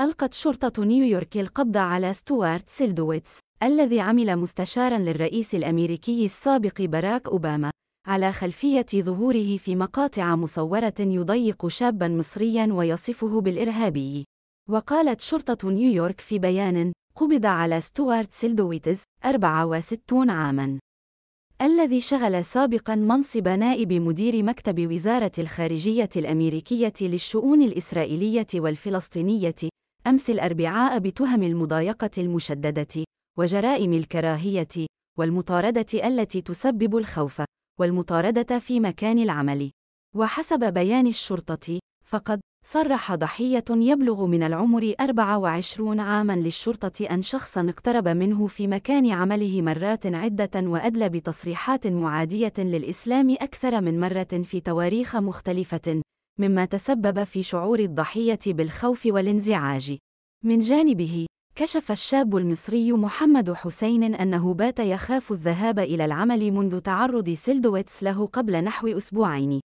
ألقت شرطة نيويورك القبض على ستوارت سيلدويتس الذي عمل مستشارا للرئيس الأمريكي السابق باراك أوباما على خلفية ظهوره في مقاطع مصورة يضيق شابا مصريا ويصفه بالإرهابي وقالت شرطة نيويورك في بيان قبض على ستوارت سيلدويتز 64 عاماً الذي شغل سابقاً منصب نائب مدير مكتب وزارة الخارجية الأمريكية للشؤون الإسرائيلية والفلسطينية أمس الأربعاء بتهم المضايقة المشددة وجرائم الكراهية والمطاردة التي تسبب الخوف والمطاردة في مكان العمل. وحسب بيان الشرطة، فقد صرح ضحية يبلغ من العمر 24 عامًا للشرطة أن شخصًا اقترب منه في مكان عمله مرات عدة وأدلى بتصريحات معادية للإسلام أكثر من مرة في تواريخ مختلفة، مما تسبب في شعور الضحية بالخوف والانزعاج. من جانبه، كشف الشاب المصري محمد حسين أنه بات يخاف الذهاب إلى العمل منذ تعرض سيلدويتس له قبل نحو أسبوعين.